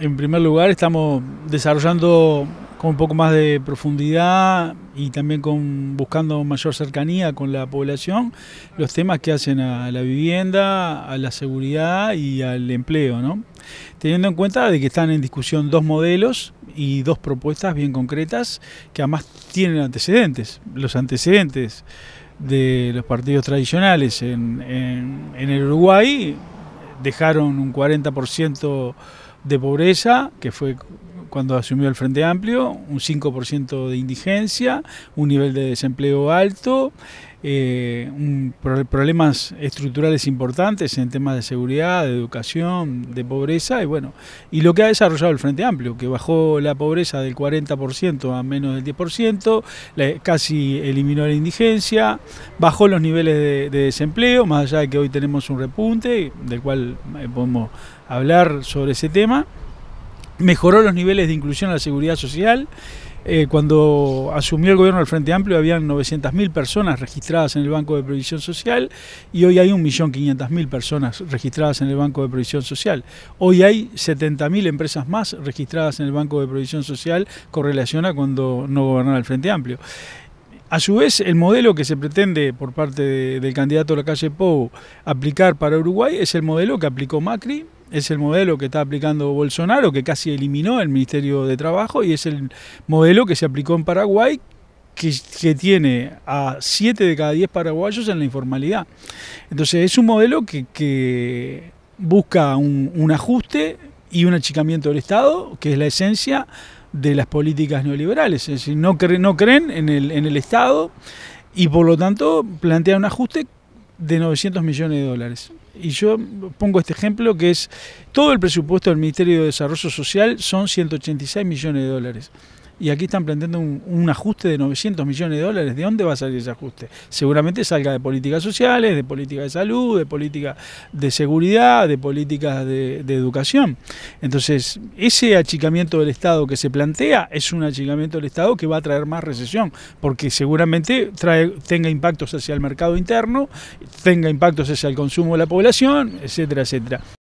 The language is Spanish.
en primer lugar estamos desarrollando con un poco más de profundidad y también con buscando mayor cercanía con la población los temas que hacen a la vivienda, a la seguridad y al empleo, ¿no? Teniendo en cuenta de que están en discusión dos modelos y dos propuestas bien concretas que además tienen antecedentes, los antecedentes de los partidos tradicionales en, en el Uruguay dejaron un 40% de pobreza, que fue cuando asumió el Frente Amplio, un 5% de indigencia, un nivel de desempleo alto eh, un, problemas estructurales importantes en temas de seguridad, de educación, de pobreza y bueno, y lo que ha desarrollado el Frente Amplio, que bajó la pobreza del 40% a menos del 10%, casi eliminó la indigencia, bajó los niveles de, desempleo, más allá de que hoy tenemos un repunte, del cual eh, podemos hablar sobre ese tema mejoró los niveles de inclusión a la seguridad social. Eh, cuando asumió el gobierno del Frente Amplio habían 900.000 personas registradas en el Banco de Previsión Social y hoy hay 1.500.000 personas registradas en el Banco de Previsión Social. Hoy hay 70.000 empresas más registradas en el Banco de Provisión Social relación a cuando no gobernaba el Frente Amplio. A su vez, el modelo que se pretende por parte del candidato a la calle Pou aplicar para Uruguay es el modelo que aplicó Macri es el modelo que está aplicando Bolsonaro, que casi eliminó el Ministerio de Trabajo, y es el modelo que se aplicó en Paraguay, que, tiene a 7 de cada 10 paraguayos en la informalidad. Entonces es un modelo que, busca un, ajuste y un achicamiento del Estado, que es la esencia de las políticas neoliberales. Es decir, no, creen, no creen en el, en el Estado y por lo tanto plantea un ajuste de 900 millones de dólares. Y yo pongo este ejemplo que es todo el presupuesto del Ministerio de Desarrollo Social son 186 millones de dólares y aquí están planteando un, ajuste de 900 millones de dólares. ¿De dónde va a salir ese ajuste? Seguramente salga de políticas sociales, de políticas de salud, de políticas de seguridad, de políticas de, de, educación. Entonces, ese achicamiento del Estado que se plantea es un achicamiento del Estado que va a traer más recesión, porque seguramente trae, tenga impactos hacia el mercado interno, tenga impactos hacia el consumo de la población, etcétera, etcétera.